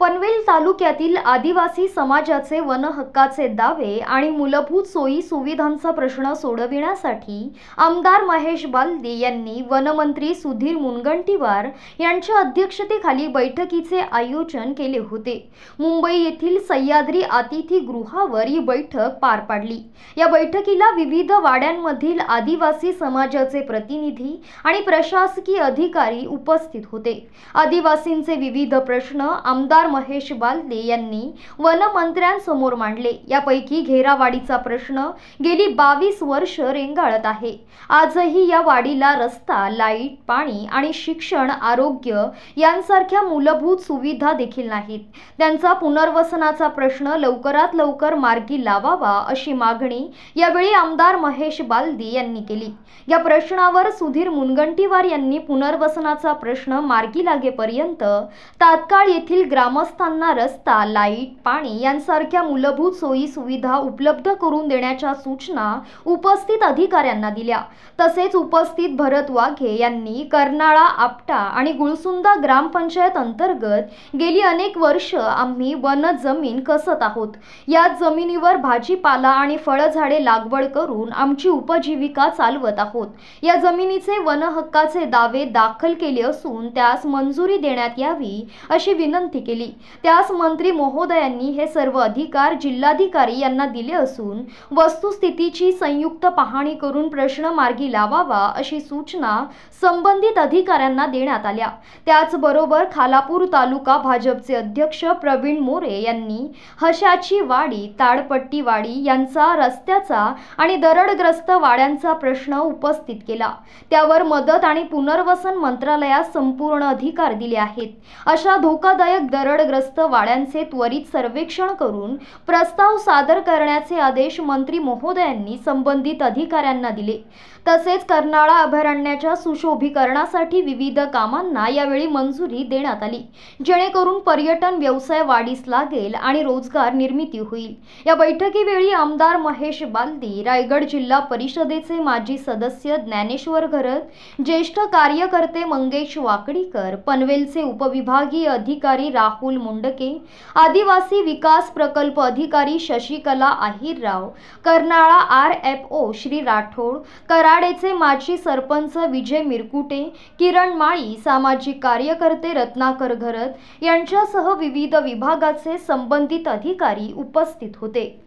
पनवेल तालुक्यातील आदिवासी समाजाचे वन हक्काचे दावे आणि मूलभूत सोयी सुविधांचा प्रश्न सोडविण्यासाठी आमदार महेश बालदे यांनी वनमंत्री सुधीर मुनगंटीवार यांच्या अध्यक्षतेखाली बैठकीचे आयोजन केले होते मुंबई येथील सह्याद्री गृहावर ही बैठक पार पाडली या बैठकीला विविध वाड्यांमधील आदिवासी समाजाचे प्रतिनिधी आणि प्रशासकीय अधिकारी उपस्थित होते आदिवासींचे विविध प्रश्न आमदार आमदार महेश बालदे यांनी वनमंत्र्यांसमोर मांडले यापैकी घेरावाडीचा प्रश्न गेली बावीस वर्ष रेंगाळत आहे आजही या वाडीला रस्ता लाईट पाणी आणि शिक्षण आरोग्य यांसारख्या मूलभूत सुविधा देखील नाहीत त्यांचा पुनर्वसनाचा प्रश्न लवकरात लवकर मार्गी लावावा अशी मागणी यावेळी आमदार महेश बालदी यांनी केली या प्रश्नावर सुधीर मुनगंटीवार यांनी पुनर्वसनाचा प्रश्न मार्गी लागेपर्यंत तात्काळ येथील ग्राम ग्रामस्थांना रस्ता लाईट पाणी यांसारख्या मूलभूत सोयी सुविधा उपलब्ध करून देण्याच्या सूचना उपस्थित अधिकाऱ्यांना दिल्या तसेच उपस्थित भरत वाघे यांनी कर्नाळा आपटा आणि गुळसुंदा ग्रामपंचायत अंतर्गत गेली अनेक वर्ष आम्ही वन जमीन कसत आहोत या जमिनीवर भाजीपाला आणि फळझाडे लागवड करून आमची उपजीविका चालवत आहोत या जमिनीचे वन हक्काचे दावे दाखल केले असून त्यास मंजुरी देण्यात यावी अशी विनंती केली दिली त्यास मंत्री महोदयांनी हे सर्व अधिकार जिल्हाधिकारी यांना दिले असून वस्तुस्थितीची संयुक्त पाहणी करून प्रश्न मार्गी लावावा अशी सूचना संबंधित अधिकाऱ्यांना देण्यात आल्या त्याचबरोबर खालापूर तालुका भाजपचे अध्यक्ष प्रवीण मोरे यांनी हशाची वाडी ताडपट्टी वाडी यांचा रस्त्याचा आणि दरडग्रस्त वाड्यांचा प्रश्न उपस्थित केला त्यावर मदत आणि पुनर्वसन मंत्रालयास संपूर्ण अधिकार दिले आहेत अशा धोकादायक दरड दुष्काळग्रस्त वाड्यांचे त्वरित सर्वेक्षण करून प्रस्ताव सादर करण्याचे आदेश मंत्री महोदयांनी संबंधित अधिकाऱ्यांना दिले तसेच कर्नाळा अभयारण्याच्या सुशोभीकरणासाठी विविध कामांना यावेळी मंजुरी देण्यात आली जेणेकरून पर्यटन व्यवसाय वाढीस लागेल आणि रोजगार निर्मिती होईल या बैठकीवेळी आमदार महेश बालदी रायगड जिल्हा परिषदेचे माजी सदस्य ज्ञानेश्वर घरत ज्येष्ठ कार्यकर्ते मंगेश वाकडीकर पनवेलचे उपविभागीय अधिकारी राहुल राकुल मुंडके आदिवासी विकास प्रकल्प अधिकारी Shashikala Ahirrao Karnala R F O Shri Rathod कराडेचे माजी सरपंच विजय मिरकुटे किरण माळी सामाजिक कार्यकर्ते रत्नाकर घरत यांच्यासह विविध विभागाचे संबंधित अधिकारी उपस्थित होते